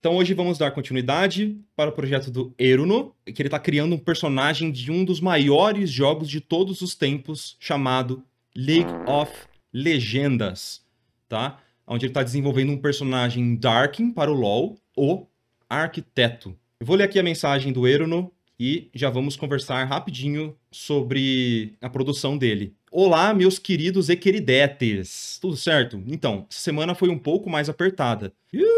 Então hoje vamos dar continuidade para o projeto do Eruno, que ele está criando um personagem de um dos maiores jogos de todos os tempos, chamado League of Legendas, tá? Onde ele está desenvolvendo um personagem Darkin para o LoL, o Arquiteto. Eu vou ler aqui a mensagem do Eruno e já vamos conversar rapidinho sobre a produção dele. Olá, meus queridos e queridetes! Tudo certo? Então, semana foi um pouco mais apertada. Uh!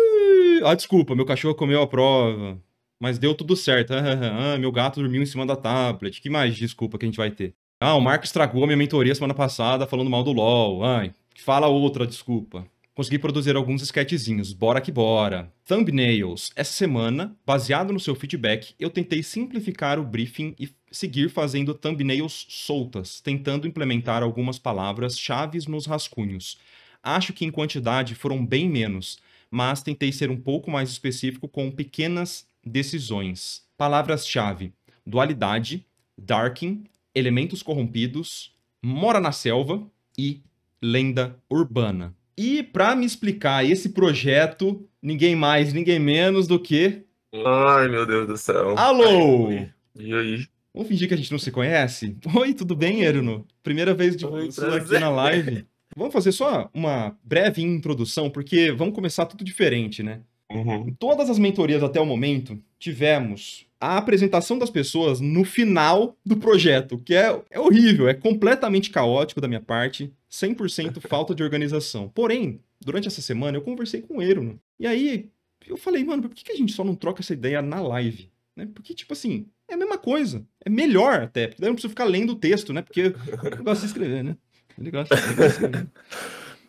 ah, desculpa, meu cachorro comeu a prova, mas deu tudo certo. Ah, ah, ah, ah meu gato dormiu em cima da tablet. Que mais desculpa que a gente vai ter? Ah, o Marco estragou a minha mentoria semana passada falando mal do LoL. Ai, fala outra desculpa. Consegui produzir alguns sketchzinhos, bora que bora. Thumbnails. Essa semana, baseado no seu feedback, eu tentei simplificar o briefing e seguir fazendo thumbnails soltas, tentando implementar algumas palavras-chaves nos rascunhos. Acho que em quantidade foram bem menos, mas tentei ser um pouco mais específico com pequenas decisões. Palavras-chave: dualidade, darking, elementos corrompidos, mora na selva e lenda urbana. E para me explicar esse projeto, ninguém mais, ninguém menos do que. Ai, meu Deus do céu. Alô! E aí? Vamos fingir que a gente não se conhece? Oi, tudo bem, Erno? Primeira vez de você aqui na live. Vamos fazer só uma breve introdução, porque vamos começar tudo diferente, né? Uhum. Em todas as mentorias até o momento, tivemos a apresentação das pessoas no final do projeto, que é, é horrível, é completamente caótico da minha parte, 100% falta de organização. Porém, durante essa semana eu conversei com o Eiro, né? e aí eu falei, mano, por que, que a gente só não troca essa ideia na live? Né? Porque, tipo assim, é a mesma coisa, é melhor até, porque daí eu não preciso ficar lendo o texto, né? Porque eu gosto de escrever, né? Ele gosta. Ele gosta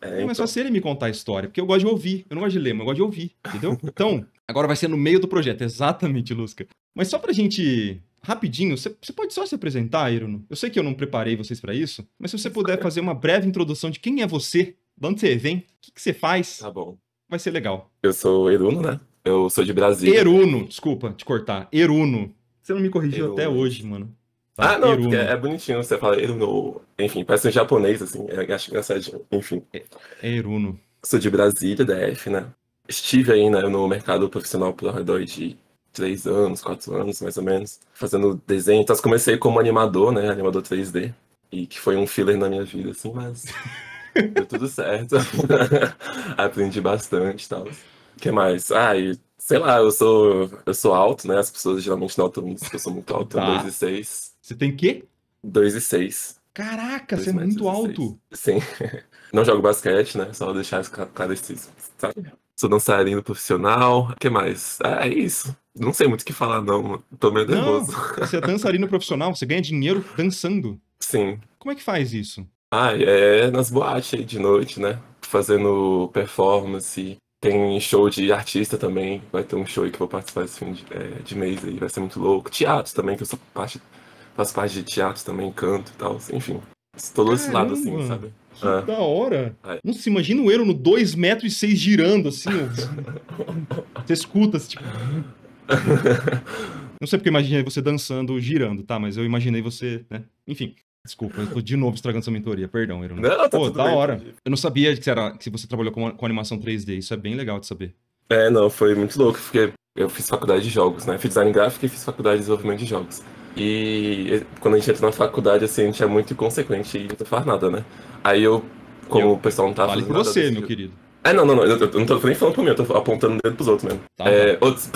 é, é, Mas só então. se ele me contar a história, porque eu gosto de ouvir. Eu não gosto de ler, mas eu gosto de ouvir, entendeu? Então, agora vai ser no meio do projeto, exatamente, Lusca. Mas só pra gente, rapidinho, você pode só se apresentar, Iruno? Eu sei que eu não preparei vocês para isso, mas se você puder é. fazer uma breve introdução de quem é você, de onde você vem, o que, você faz, tá bom. vai ser legal. Eu sou Iruno, né? Eu sou de Brasília. Eruno, desculpa te cortar. Eruno. Você não me corrigiu Eruno. até hoje, mano. Ah, não, Iruno. porque é, bonitinho você fala Eruno. Enfim, parece um japonês, assim. É, acho engraçadinho. Enfim. É, Eruno. É sou de Brasília, DF, né? Estive aí né, no mercado profissional por redor de três anos, quatro anos, mais ou menos, fazendo desenho. Então, comecei como animador, né? Animador 3D. E que foi um filler na minha vida, assim, mas. Deu tudo certo. Aprendi bastante e tal. O que mais? Ah, e sei lá, eu sou, eu sou alto, né? As pessoas geralmente notam isso, que eu sou muito alto, tá. 6. Você tem quê? 2 e 6. Caraca, você é muito alto. Sim. Não jogo basquete, né? Só deixar isso esclarecido. Sou dançarino profissional. O que mais? Ah, é isso. Não sei muito o que falar, não. Tô meio nervoso. Não, você é dançarino profissional, você ganha dinheiro dançando. Sim. Como é que faz isso? Ah, é nas boates aí de noite, né? Fazendo performance. Tem show de artista também. Vai ter um show aí que eu vou participar esse fim de, é, de mês aí. Vai ser muito louco. Teatro também, que eu sou parte faço parte de teatro também, canto e tal, enfim. Todo esse lado, assim, sabe? Que é. da hora. É. Não se imagina o Euro no 2 metros e 6 girando, assim. você escuta, assim, tipo... Não sei porque eu imaginei você dançando, girando, tá? Mas eu imaginei você, né? Enfim. Desculpa, eu tô de novo estragando essa mentoria, perdão, Eron. Não, tá Pô, da bem, hora. Entendi. Eu não sabia que, era, que você trabalhou com, com, animação 3D, isso é bem legal de saber. É, não, foi muito louco, porque eu fiz faculdade de jogos, né? Fiz design gráfico e fiz faculdade de desenvolvimento de jogos. E quando a gente entra na faculdade, assim, a gente é muito inconsequente e não faz nada, né? Aí eu, como eu, o pessoal não tá falando fazendo. Fale você, meu querido. É, não, não, não, eu, eu não tô nem falando pra mim, eu tô apontando o dedo pros outros mesmo. Tá, tá. é, outros...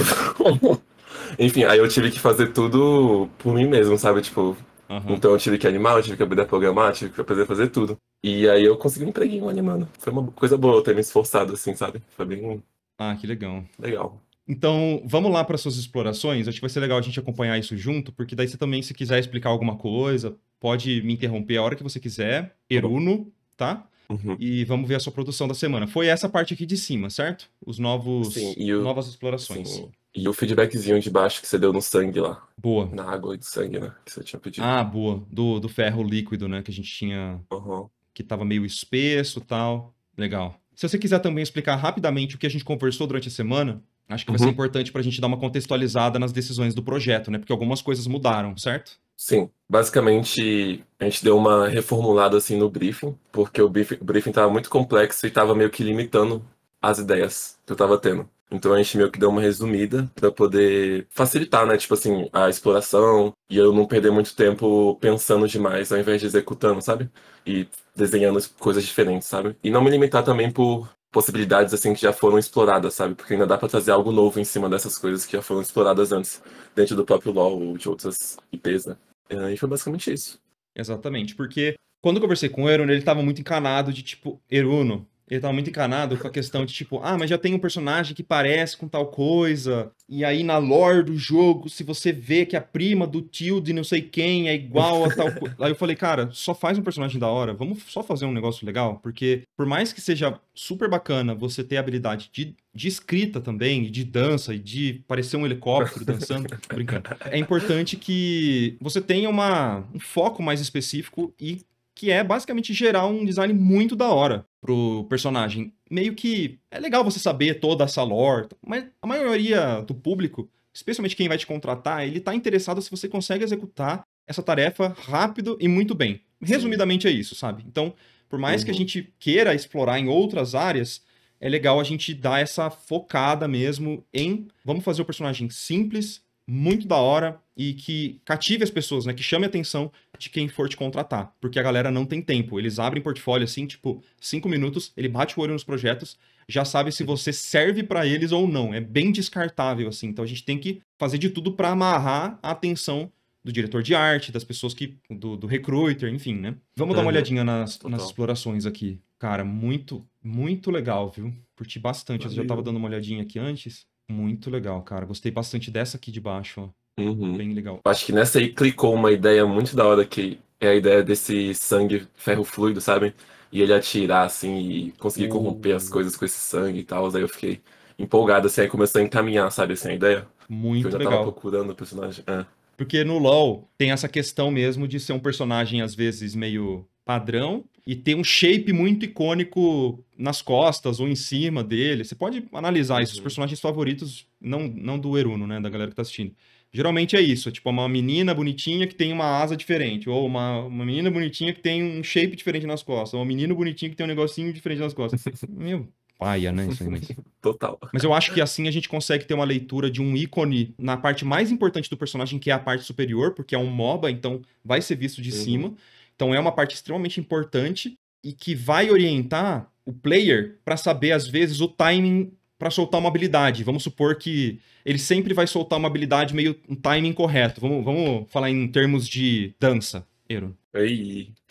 Enfim, aí eu tive que fazer tudo por mim mesmo, sabe? Tipo, Uhum. Então eu tive que animar, eu tive que aprender a programar, tive que aprender a fazer tudo. E aí eu consegui um empreguinho animando. Foi uma coisa boa ter me esforçado, assim, sabe? Foi bem. Ah, que legal. Legal. Então, vamos lá para suas explorações. Acho que vai ser legal a gente acompanhar isso junto, porque daí você também, se quiser explicar alguma coisa, pode me interromper a hora que você quiser. Tá Eruno, tá? Uhum. E vamos ver a sua produção da semana. Foi essa parte aqui de cima, certo? Os novos, sim, o... novas explorações. Sim. E o feedbackzinho de baixo que você deu no sangue lá. Boa. Na água de sangue, né? Que você tinha pedido. Ah, boa. Do, do ferro líquido, né? Que a gente tinha. Uhum. Que tava meio espesso tal. Legal. Se você quiser também explicar rapidamente o que a gente conversou durante a semana, Acho que vai ser uhum. importante para a gente dar uma contextualizada nas decisões do projeto, né? Porque algumas coisas mudaram, certo? Sim, basicamente a gente deu uma reformulada assim no briefing, porque o briefing estava muito complexo e estava meio que limitando as ideias que eu estava tendo. Então a gente meio que deu uma resumida para poder facilitar, né? Tipo assim, a exploração e eu não perder muito tempo pensando demais ao invés de executando, sabe? E desenhando coisas diferentes, sabe? E não me limitar também por possibilidades assim que já foram exploradas, sabe? Porque ainda dá para trazer algo novo em cima dessas coisas que já foram exploradas antes, dentro do próprio LoL ou de outras IPs, né? É, e foi basicamente isso. Exatamente, porque quando eu conversei com o Eruno, ele tava muito encanado de tipo, Eruno, ele tava muito encanado com a questão de tipo, ah, mas já tem um personagem que parece com tal coisa. E aí na lore do jogo, se você vê que a prima do tio de não sei quem é igual a tal coisa. aí eu falei, cara, só faz um personagem da hora, vamos só fazer um negócio legal, porque por mais que seja super bacana você ter a habilidade de, de escrita também, e de dança, e de parecer um helicóptero dançando, brincando, é importante que você tenha uma, um foco mais específico e que é basicamente gerar um design muito da hora pro personagem. Meio que é legal você saber toda essa lore, mas a maioria do público, especialmente quem vai te contratar, ele tá interessado se você consegue executar essa tarefa rápido e muito bem. Resumidamente é isso, sabe? Então, por mais uhum. que a uhum. gente queira explorar em outras áreas, é legal a gente dar essa focada mesmo em vamos fazer o personagem simples, muito da hora e que cative as pessoas, né? Que chame a atenção de quem for te contratar. Porque a galera não tem tempo. Eles abrem portfólio assim, tipo, cinco minutos, ele bate o olho nos projetos, já sabe se você serve para eles ou não. É bem descartável, assim. Então a gente tem que fazer de tudo para amarrar a atenção do diretor de arte, das pessoas que. do, do recruiter, enfim, né? Vamos dar uma uhum. olhadinha nas, nas explorações aqui. Cara, muito, muito legal, viu? Curti bastante. Valeu. Eu já tava dando uma olhadinha aqui antes. Muito legal, cara. Gostei bastante dessa aqui de baixo, ó. Uhum. Bem legal. Acho que nessa aí clicou uma ideia muito da hora que é a ideia desse sangue ferro fluido, sabe? E ele atirar assim e conseguir uhum. corromper as hum. coisas com esse sangue e tal. Aí eu fiquei empolgado, assim, aí começou a encaminhar, sabe, assim, a ideia. Muito legal. eu já legal. tava procurando o personagem. É. Porque no LoL tem essa questão mesmo de ser um personagem, às vezes, meio padrão e tem um shape muito icônico nas costas ou em cima dele. Você pode analisar isso, os uhum. personagens favoritos, não, não do Eruno, né, da galera que tá assistindo. Geralmente é isso, tipo uma menina bonitinha que tem uma asa diferente, ou uma, uma menina bonitinha que tem um shape diferente nas costas, ou um menino bonitinho que tem um negocinho diferente nas costas. Meu, paia, né? Isso aí, mas... Total. Mas eu acho que assim a gente consegue ter uma leitura de um ícone na parte mais importante do personagem, que é a parte superior, porque é um MOBA, então vai ser visto de uhum. cima. Então é uma parte extremamente importante e que vai orientar o player para saber, às vezes, o timing para soltar uma habilidade. Vamos supor que ele sempre vai soltar uma habilidade meio um timing correto. Vamos, vamos falar em termos de dança, Eiro.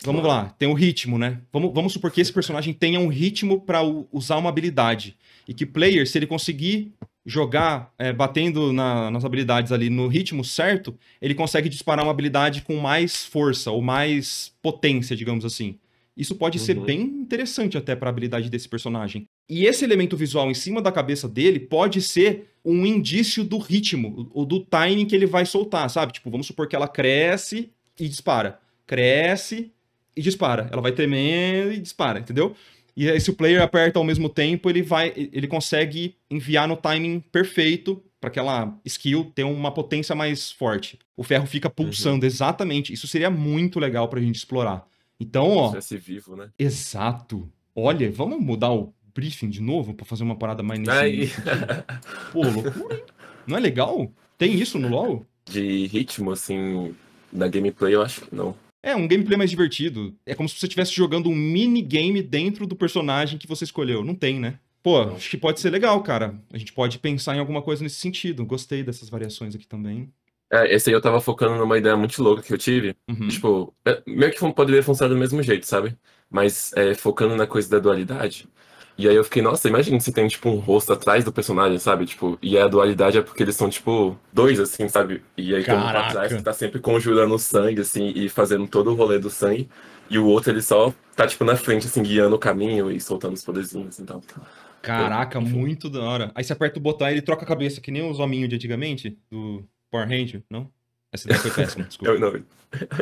Vamos lá, tem o ritmo, né? Vamos, vamos supor que esse personagem tenha um ritmo para usar uma habilidade. E que player, se ele conseguir jogar é, batendo na, nas habilidades ali no ritmo certo, ele consegue disparar uma habilidade com mais força ou mais potência, digamos assim. Isso pode uhum. ser bem interessante até para a habilidade desse personagem. E esse elemento visual em cima da cabeça dele pode ser um indício do ritmo ou do timing que ele vai soltar, sabe? Tipo, vamos supor que ela cresce e dispara. Cresce e dispara. Ela vai tremendo e dispara, entendeu? E aí, se o player aperta ao mesmo tempo, ele vai, ele consegue enviar no timing perfeito para aquela skill ter uma potência mais forte. O ferro fica uhum. pulsando, uhum. exatamente. Isso seria muito legal pra gente explorar. Então, ó. Processe vivo, né? Exato. Olha, vamos mudar o briefing de novo para fazer uma parada mais nesse. Pô, loucura, hein? Não é legal? Tem isso no LoL? De ritmo, assim, da gameplay, eu acho que não. É, um gameplay mais divertido. É como se você estivesse jogando um minigame dentro do personagem que você escolheu. Não tem, né? Pô, não. acho que pode ser legal, cara. A gente pode pensar em alguma coisa nesse sentido. Gostei dessas variações aqui também. É, esse aí eu tava focando numa ideia muito louca que eu tive. Uhum. Tipo, é, meio que poderia funcionar do mesmo jeito, sabe? Mas é, focando na coisa da dualidade. E aí eu fiquei, nossa, imagina se tem, tipo, um rosto atrás do personagem, sabe? Tipo, e a dualidade é porque eles são, tipo, dois, assim, sabe? E aí tem um atrás que tá sempre conjurando o sangue, assim, e fazendo todo o rolê do sangue. E o outro, ele só tá, tipo, na frente, assim, guiando o caminho e soltando os poderzinhos então. Caraca, muito da hora. Aí você aperta o botão e ele troca a cabeça, que nem os hominhos de antigamente, do Power Ranger, não? Essa daí foi péssima, desculpa. eu, não,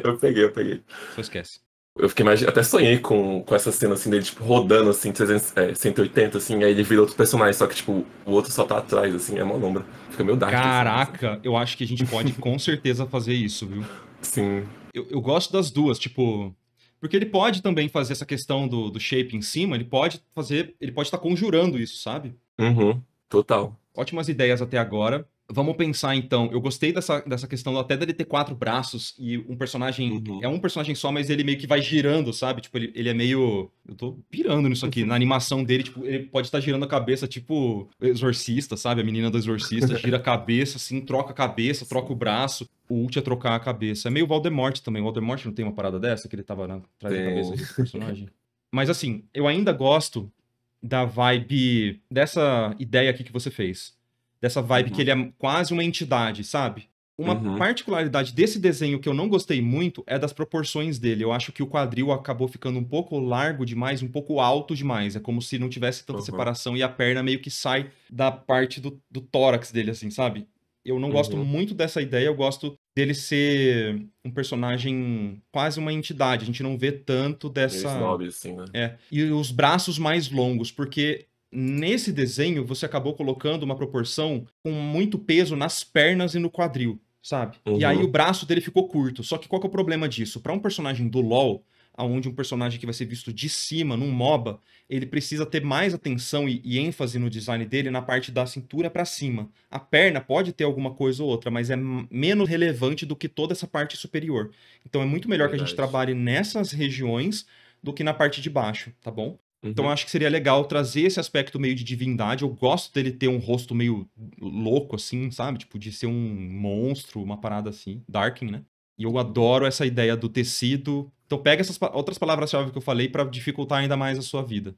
eu peguei, eu peguei. Só esquece. Eu fiquei mais. Até sonhei com, com essa cena assim dele, tipo, rodando assim, 300, é, 180, assim, aí ele vira outro personagem, só que, tipo, o outro só tá atrás, assim, é uma lombra. Fica meio dark. Assim, né? Caraca, assim. eu acho que a gente pode com certeza fazer isso, viu? Sim. Eu, eu gosto das duas, tipo. Porque ele pode também fazer essa questão do, do shape em cima, ele pode fazer. Ele pode estar tá conjurando isso, sabe? Uhum, total. Ótimas ideias até agora vamos pensar então. Eu gostei dessa, dessa questão até dele ter quatro braços e um personagem. Uhum. É um personagem só, mas ele meio que vai girando, sabe? Tipo, ele, ele é meio. Eu tô pirando nisso aqui. Uhum. Na animação dele, tipo, ele pode estar tá girando a cabeça, tipo, exorcista, sabe? A menina do exorcista gira a cabeça, assim, troca a cabeça, troca o braço. O ult é trocar a cabeça. É meio Voldemort também. O Voldemort não tem uma parada dessa que ele tava na né, atrás da cabeça desse personagem. Mas assim, eu ainda gosto da vibe dessa ideia aqui que você fez Dessa vibe uhum. que ele é quase uma entidade, sabe? Uma uhum. particularidade desse desenho que eu não gostei muito é das proporções dele. Eu acho que o quadril acabou ficando um pouco largo demais, um pouco alto demais. É como se não tivesse tanta uhum. separação e a perna meio que sai da parte do, do tórax dele, assim, sabe? Eu não uhum. gosto muito dessa ideia, eu gosto dele ser um personagem quase uma entidade. A gente não vê tanto dessa. Snob, assim, né? É. E os braços mais longos, porque nesse desenho você acabou colocando uma proporção com muito peso nas pernas e no quadril, sabe? Uhum. E aí uhum. o braço dele ficou curto. Só que qual que é o problema disso? Para um personagem do LoL, aonde um personagem que vai ser visto de cima num MOBA, ele precisa ter mais atenção e, e ênfase no design dele na parte da cintura para cima. A perna pode ter alguma coisa ou outra, mas é menos relevante do que toda essa parte superior. Então é muito melhor Verdade. que a gente trabalhe nessas regiões do que na parte de baixo, tá bom? Então, uhum. Então acho que seria legal trazer esse aspecto meio de divindade. Eu gosto dele ter um rosto meio louco, assim, sabe? Tipo, de ser um monstro, uma parada assim. Darkin, né? E eu adoro essa ideia do tecido. Então pega essas pa outras palavras-chave que eu falei para dificultar ainda mais a sua vida.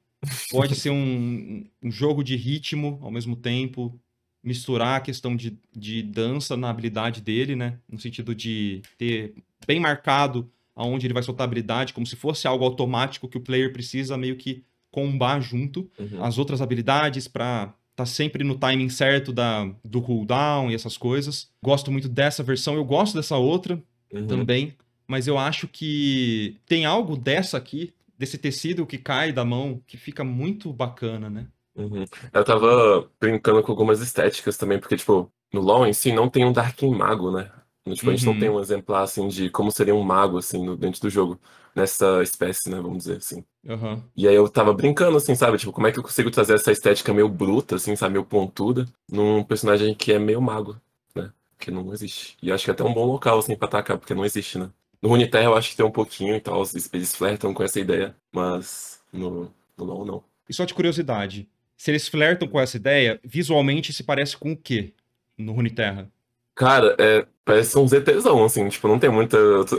Pode ser um, um, jogo de ritmo ao mesmo tempo, misturar a questão de, de dança na habilidade dele, né? No sentido de ter bem marcado onde ele vai soltar habilidade como se fosse algo automático que o player precisa meio que combar junto uhum. as outras habilidades para tá sempre no timing certo da, do cooldown e essas coisas. Gosto muito dessa versão, eu gosto dessa outra uhum. também, mas eu acho que tem algo dessa aqui, desse tecido que cai da mão, que fica muito bacana, né? Uhum. Eu tava brincando com algumas estéticas também, porque, tipo, no LoL em si não tem um Dark Mago, né? Tipo, a gente não tem uhum. um exemplar, ah, assim, de como seria um mago, assim, no, dentro do jogo. Nessa espécie, né, vamos dizer assim. Uhum. E aí eu tava brincando, assim, sabe? Tipo, como é que eu consigo trazer essa estética meio bruta, assim, sabe? Meio pontuda, num personagem que é meio mago, né? Que não existe. E acho que é até um bom local, assim, pra atacar, porque não existe, né? No Runeterra eu acho que tem um pouquinho e tal, eles flertam com essa ideia, mas no, LoL não. E só de curiosidade, se eles flertam com essa ideia, visualmente se parece com o quê no Runeterra? Cara, é, parece um ZTzão, assim, tipo, não tem muita outra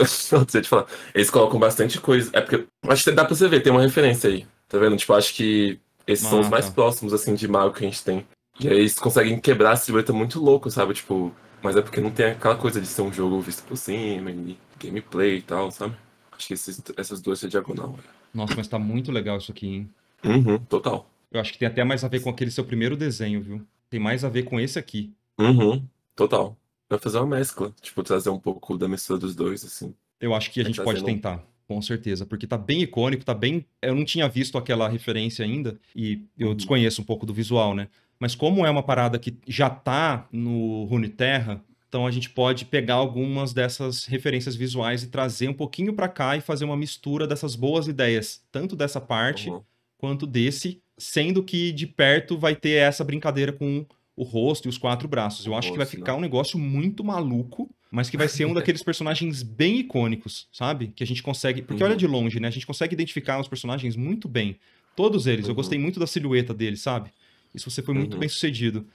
de falar. Eles colocam bastante coisa. É porque. Acho que dá pra você ver, tem uma referência aí. Tá vendo? Tipo, acho que esses são os mais próximos, assim, de mago que a gente tem. E aí eles conseguem quebrar a silhueta muito louco, sabe? Tipo, mas é porque não tem aquela coisa de ser um jogo visto por cima, e gameplay e tal, sabe? Acho que esses, essas duas são é diagonal. velho. É. Nossa, mas tá muito legal isso aqui, hein? Uhum, total. Eu acho que tem até mais a ver com aquele seu primeiro desenho, viu? Tem mais a ver com esse aqui. Uhum, total. Vai fazer uma mescla, tipo, trazer um pouco da mistura dos dois, assim. Eu acho que a é, gente pode tentar. Um... Com certeza, porque tá bem icônico, tá bem. Eu não tinha visto aquela referência ainda, e eu uhum. desconheço um pouco do visual, né? Mas como é uma parada que já tá no Rune Terra, então a gente pode pegar algumas dessas referências visuais e trazer um pouquinho para cá e fazer uma mistura dessas boas ideias, tanto dessa parte uhum. quanto desse, sendo que de perto vai ter essa brincadeira com o rosto e os quatro braços. Eu o acho rosto, que vai ficar não. Né? um negócio muito maluco, mas que vai ser um daqueles personagens bem icônicos, sabe? Que a gente consegue. Porque uhum. olha de longe, né? A gente consegue identificar os personagens muito bem. Todos eles. Uhum. Eu gostei muito da silhueta deles, sabe? Isso você foi muito uhum. bem sucedido.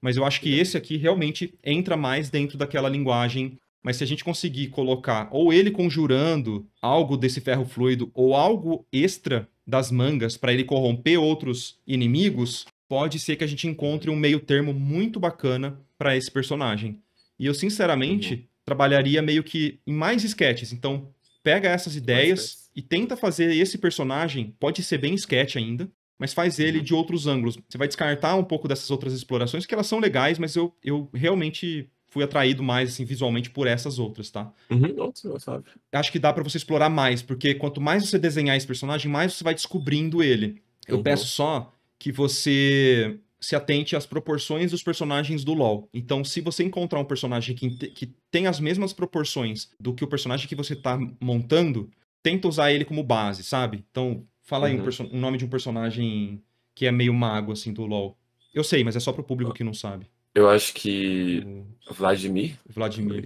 Mas eu acho que esse aqui realmente entra mais dentro daquela linguagem. Mas se a gente conseguir colocar ou ele conjurando algo desse ferro fluido ou algo extra das mangas para ele corromper outros inimigos, pode ser que a gente encontre um meio termo muito bacana para esse personagem. E eu, sinceramente, uhum. trabalharia meio que em mais sketches. Então, pega essas ideias e tenta fazer esse personagem, pode ser bem sketch ainda, mas faz ele uhum. de outros ângulos. Você vai descartar um pouco dessas outras explorações, que elas são legais, mas eu, eu realmente fui atraído mais assim, visualmente por essas outras, tá? Uhum, sabe. Acho que dá para você explorar mais, porque quanto mais você desenhar esse personagem, mais você vai descobrindo ele. Eu uhum. peço só que você se atente às proporções dos personagens do LoL. Então, se você encontrar um personagem que, que tem as mesmas proporções do que o personagem que você está montando, tenta usar ele como base, sabe? Então, fala uhum. aí um, uhum. um, nome de um personagem que é meio mago, assim, do LoL. Eu sei, mas é só pro público que não sabe. Eu acho que. Vladimir? Vladimir.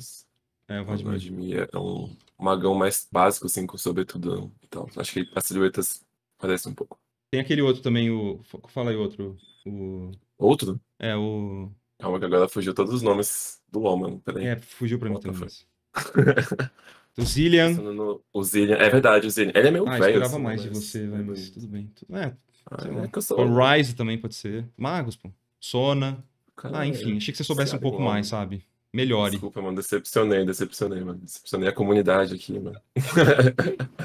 É, Vladimir. Vladimir é um magão mais básico, assim, com sobretudão e então, tal. Acho que as silhuetas parecem um pouco. Tem aquele outro também, o. Fala aí outro. O... Outro? É, o. Calma que agora fugiu todos os nomes do LOL, mano. Peraí. É, fugiu pra mim Outra também. o Zillian. No... O Zillian. É verdade, o Zillian. Ele é meio ah, velho. Eu esperava assim, mais mas... de você, velho, mas tudo bem. É, ah, é O Rise também pode ser. Magos, pô. Sona. Caramba, ah, enfim, achei que você soubesse um pouco bom. mais, sabe? Melhore. Desculpa, mano, decepcionei, decepcionei, mano. Decepcionei a comunidade aqui, mano.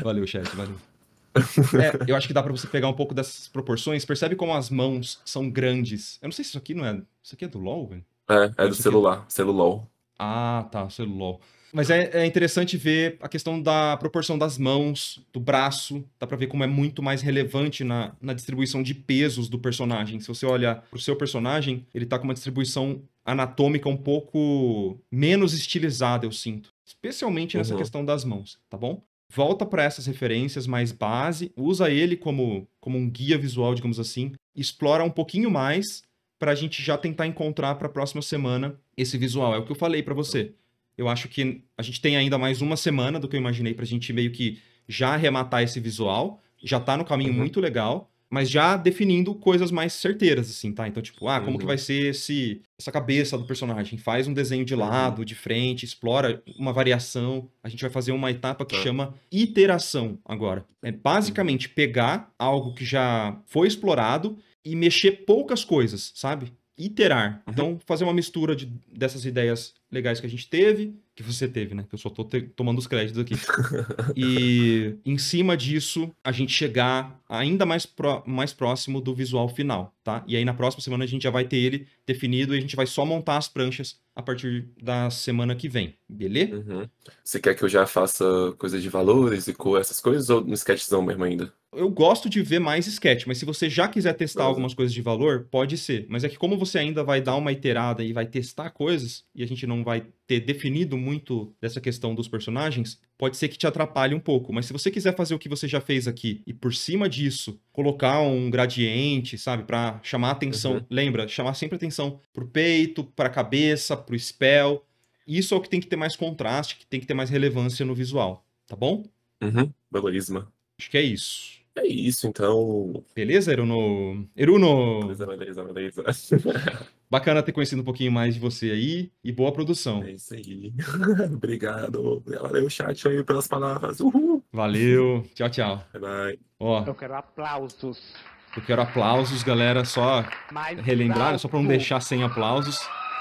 valeu, chat, valeu. É, eu acho que dá para você pegar um pouco dessas proporções. Percebe como as mãos são grandes. Eu não sei se isso aqui não é. Isso aqui é do LOL, velho? É, é do é celular. É... Celulol. Ah, tá, celulol. Mas é, é, interessante ver a questão da proporção das mãos, do braço. Dá pra ver como é muito mais relevante na, na distribuição de pesos do personagem. Se você olha pro seu personagem, ele tá com uma distribuição anatômica um pouco menos estilizada, eu sinto. Especialmente nessa uhum. questão das mãos, tá bom? volta para essas referências mais base, usa ele como, como um guia visual, digamos assim, explora um pouquinho mais para a gente já tentar encontrar para a próxima semana esse visual. É o que eu falei para você. Eu acho que a gente tem ainda mais uma semana do que eu imaginei para a gente meio que já arrematar esse visual. Já está no caminho uhum. muito legal mas já definindo coisas mais certeiras, assim, tá? Então, tipo, ah, como uhum. que vai ser esse, essa cabeça do personagem? Faz um desenho de uhum. lado, uhum. de frente, explora uma variação. A gente vai fazer uma etapa que tá. chama iteração agora. É uhum. basicamente uhum. pegar algo que já foi explorado e mexer poucas coisas, sabe? Iterar. Uhum. Então, fazer uma mistura de, dessas ideias legais que a gente teve, que você teve, né? Que eu só tô te... tomando os créditos aqui. e em cima disso, a gente chegar ainda mais, pro... mais próximo do visual final tá? E aí na próxima semana a gente já vai ter ele definido e a gente vai só montar as pranchas a partir da semana que vem, beleza? Uhum. Você quer que eu já faça coisa de valores e cor, essas coisas, ou no sketchzão mesmo ainda? Eu gosto de ver mais sketch, mas se você já quiser testar uhum. algumas coisas de valor, pode ser. Mas é que como você ainda vai dar uma iterada e vai testar coisas, e a gente não vai ter definido muito dessa questão dos personagens, pode ser que te atrapalhe um pouco. Mas se você quiser fazer o que você já fez aqui e por cima disso colocar um gradiente, sabe, para chamar atenção, uhum. lembra, chamar sempre atenção pro peito, pra cabeça, pro spell. Isso é o que tem que ter mais contraste, que tem que ter mais relevância no visual, tá bom? Uhum, belíssima. Acho que é isso. É isso, então. Beleza, Eruno? Eruno! Beleza, beleza, beleza. Bacana ter conhecido um pouquinho mais de você aí e boa produção. É isso aí. Obrigado. Valeu, chat aí, pelas palavras. Uhul. Valeu. Tchau, tchau. Bye, bye. Ó, Eu quero aplausos. Eu quero aplausos, galera. Só Mais relembrar, só para não deixar sem aplausos.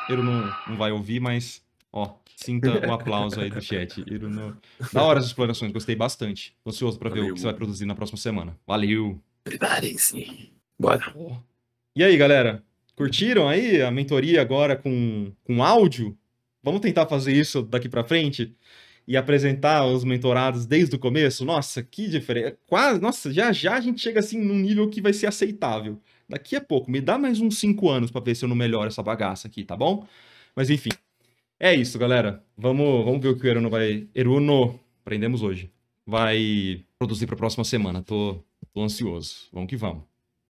Ele não, não vai ouvir, mas ó, sinta o aplauso aí do chat. Ele não... Da hora as explorações, gostei bastante. Tô ansioso para ver o que você vai produzir na próxima semana. Valeu. Preparem-se. Bora. E aí, galera? Curtiram aí a mentoria agora com, com áudio? Vamos tentar fazer isso daqui para frente e apresentar os mentorados desde o começo? Nossa, que diferença. Quase, nossa, já já a gente chega assim num nível que vai ser aceitável. Daqui a pouco, me dá mais uns 5 anos para ver se eu não melhoro essa bagaça aqui, tá bom? Mas enfim, é isso, galera. Vamos, vamos ver o que o Eruno vai. Eruno, aprendemos hoje. Vai produzir para a próxima semana. Tô, tô ansioso. Vamos que vamos.